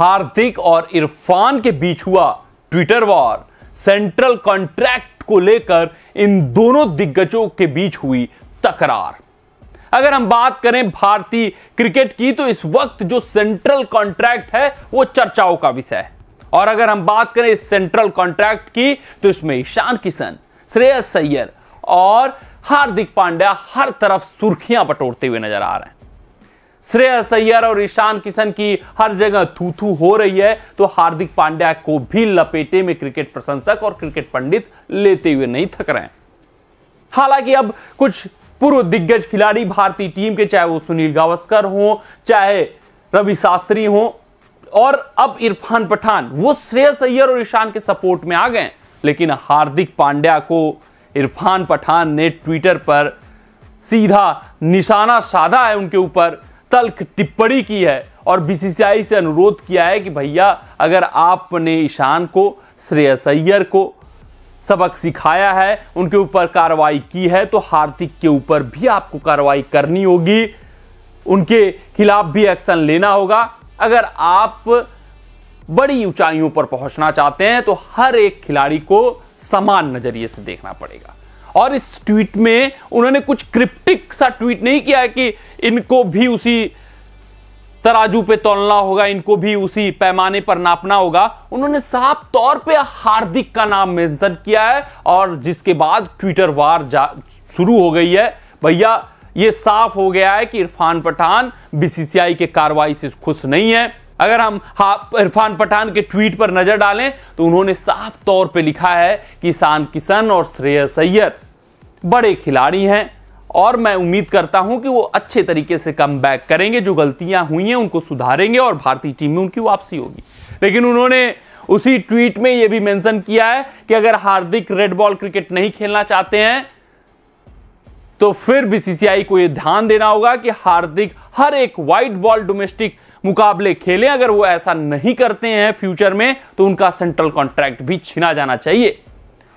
हार्दिक और इरफान के बीच हुआ ट्विटर वॉर सेंट्रल कॉन्ट्रैक्ट को लेकर इन दोनों दिग्गजों के बीच हुई तकरार अगर हम बात करें भारतीय क्रिकेट की तो इस वक्त जो सेंट्रल कॉन्ट्रैक्ट है वो चर्चाओं का विषय है और अगर हम बात करें इस सेंट्रल कॉन्ट्रैक्ट की तो इसमें ईशान किशन श्रेयस सैयर और हार्दिक पांड्या हर तरफ सुर्खियां बटोरते हुए नजर आ रहे हैं श्रेय सैयर और ईशान किशन की हर जगह थू थू हो रही है तो हार्दिक पांड्या को भी लपेटे में क्रिकेट प्रशंसक और क्रिकेट पंडित लेते हुए नहीं थक रहे हालांकि अब कुछ पूर्व दिग्गज खिलाड़ी भारतीय टीम के चाहे वो सुनील गावस्कर हो चाहे रवि शास्त्री हो और अब इरफान पठान वो श्रेय सैयर और ईशान के सपोर्ट में आ गए लेकिन हार्दिक पांड्या को इरफान पठान ने ट्विटर पर सीधा निशाना साधा है उनके ऊपर तल्ख टिप्पणी की है और बीसीसीआई से अनुरोध किया है कि भैया अगर आपने ईशान को श्रेयस अय्यर को सबक सिखाया है उनके ऊपर कार्रवाई की है तो हार्दिक के ऊपर भी आपको कार्रवाई करनी होगी उनके खिलाफ भी एक्शन लेना होगा अगर आप बड़ी ऊंचाइयों पर पहुंचना चाहते हैं तो हर एक खिलाड़ी को समान नजरिए से देखना पड़ेगा और इस ट्वीट में उन्होंने कुछ क्रिप्टिक सा ट्वीट नहीं किया है कि इनको भी उसी तराजू पे तोलना होगा इनको भी उसी पैमाने पर नापना होगा उन्होंने साफ तौर पे हार्दिक का नाम मेंशन किया है और जिसके बाद ट्विटर वार शुरू हो गई है भैया ये साफ हो गया है कि इरफान पठान बीसीसीआई के कार्रवाई से खुश नहीं है अगर हम हाँ, इरफान पठान के ट्वीट पर नजर डालें तो उन्होंने साफ तौर पे लिखा है कि ईशान किशन और श्रेय सैयद बड़े खिलाड़ी हैं और मैं उम्मीद करता हूं कि वो अच्छे तरीके से कम बैक करेंगे जो गलतियां हुई हैं उनको सुधारेंगे और भारतीय टीम में उनकी वापसी होगी लेकिन उन्होंने उसी ट्वीट में यह भी मेंशन किया है कि अगर हार्दिक रेड बॉल क्रिकेट नहीं खेलना चाहते हैं तो फिर बीसीसीआई को यह ध्यान देना होगा कि हार्दिक हर एक व्हाइट बॉल डोमेस्टिक मुकाबले खेले अगर वो ऐसा नहीं करते हैं फ्यूचर में तो उनका सेंट्रल कॉन्ट्रैक्ट भी छीना जाना चाहिए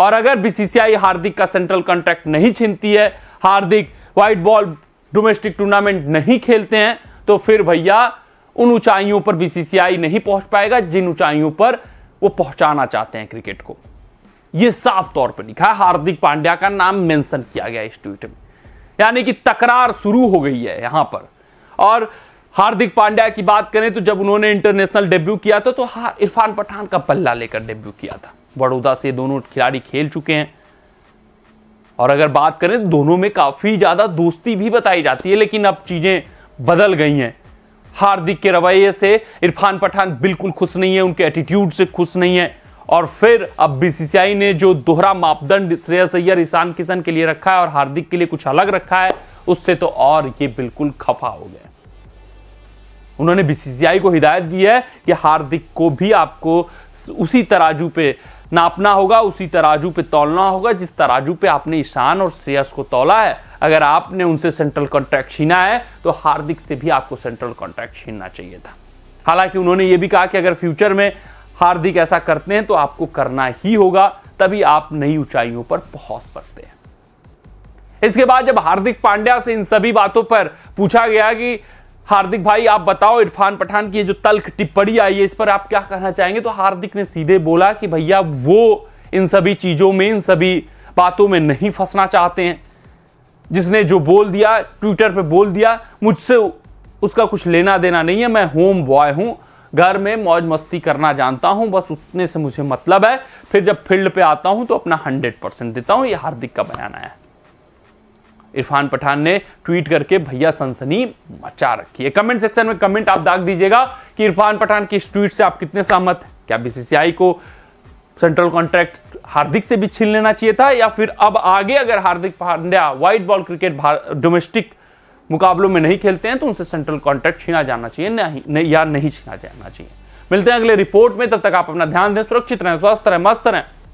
और अगर बीसीसीआई हार्दिक का सेंट्रल कॉन्ट्रैक्ट नहीं छीनती है Hardik white ball domestic tournament नहीं खेलते हैं तो फिर भैया उन ऊंचाइयों पर बीसीसीआई नहीं पहुंच पाएगा जिन ऊंचाइयों पर वो पहुंचाना चाहते हैं क्रिकेट को ये साफ तौर पर लिखा है हार्दिक पांड्या का नाम मेंशन किया गया इस ट्वीट में यानी कि तकरार शुरू हो गई है यहां पर और हार्दिक पांड्या की बात करें तो जब उन्होंने इंटरनेशनल डेब्यू किया था तो इरफान पठान का पल्ला लेकर डेब्यू किया था बड़ौदा से दोनों खिलाड़ी खेल चुके हैं और अगर बात करें तो दोनों में काफ़ी ज़्यादा दोस्ती भी बताई जाती है लेकिन अब चीज़ें बदल गई हैं हार्दिक के रवैये से इरफान पठान बिल्कुल खुश नहीं है उनके एटीट्यूड से खुश नहीं है और फिर अब बीसीसीआई ने जो दोहरा मापदंड श्रेयस अय्यर ईशान किशन के लिए रखा है और हार्दिक के लिए कुछ अलग रखा है उससे तो और ये बिल्कुल खफा हो गया उन्होंने बीसीसीआई को हिदायत दी है कि हार्दिक को भी आपको उसी तराजू पे नापना होगा उसी तराजू पे तोलना होगा जिस तराजू पे आपने ईशान और श्रेयस को तोला है अगर आपने उनसे सेंट्रल कॉन्ट्रैक्ट छीना है तो हार्दिक से भी आपको सेंट्रल कॉन्ट्रैक्ट छीनना चाहिए था हालांकि उन्होंने ये भी कहा कि अगर फ्यूचर में हार्दिक ऐसा करते हैं तो आपको करना ही होगा तभी आप नई ऊंचाइयों पर पहुंच सकते हैं इसके बाद जब हार्दिक पांड्या से इन सभी बातों पर पूछा गया कि हार्दिक भाई आप बताओ इरफान पठान की ये जो तल्ख टिप्पणी आई है इस पर आप क्या कहना चाहेंगे तो हार्दिक ने सीधे बोला कि भैया वो इन सभी चीज़ों में इन सभी बातों में नहीं फंसना चाहते हैं जिसने जो बोल दिया ट्विटर पे बोल दिया मुझसे उसका कुछ लेना देना नहीं है मैं होम बॉय हूँ घर में मौज मस्ती करना जानता हूँ बस उतने से मुझे मतलब है फिर जब फील्ड पे आता हूँ तो अपना हंड्रेड परसेंट देता हूँ ये हार्दिक का बयान आया इरफान पठान ने ट्वीट करके भैया सनसनी मचा रखी है कमेंट सेक्शन में कमेंट आप दाग दीजिएगा कि इरफान पठान की इस ट्वीट से आप कितने सहमत हैं क्या बीसीसीआई को सेंट्रल कॉन्ट्रैक्ट हार्दिक से भी छीन लेना चाहिए था या फिर अब आगे अगर Hardik Pandya white ball cricket domestic मुकाबलों में नहीं खेलते हैं तो उनसे सेंट्रल कॉन्ट्रैक्ट छीना जाना चाहिए नहीं, नहीं या नहीं छीना जाना चाहिए मिलते हैं अगले रिपोर्ट में तब तक आप अपना ध्यान दें सुरक्षित रहें स्वस्थ रहें मस्त रहें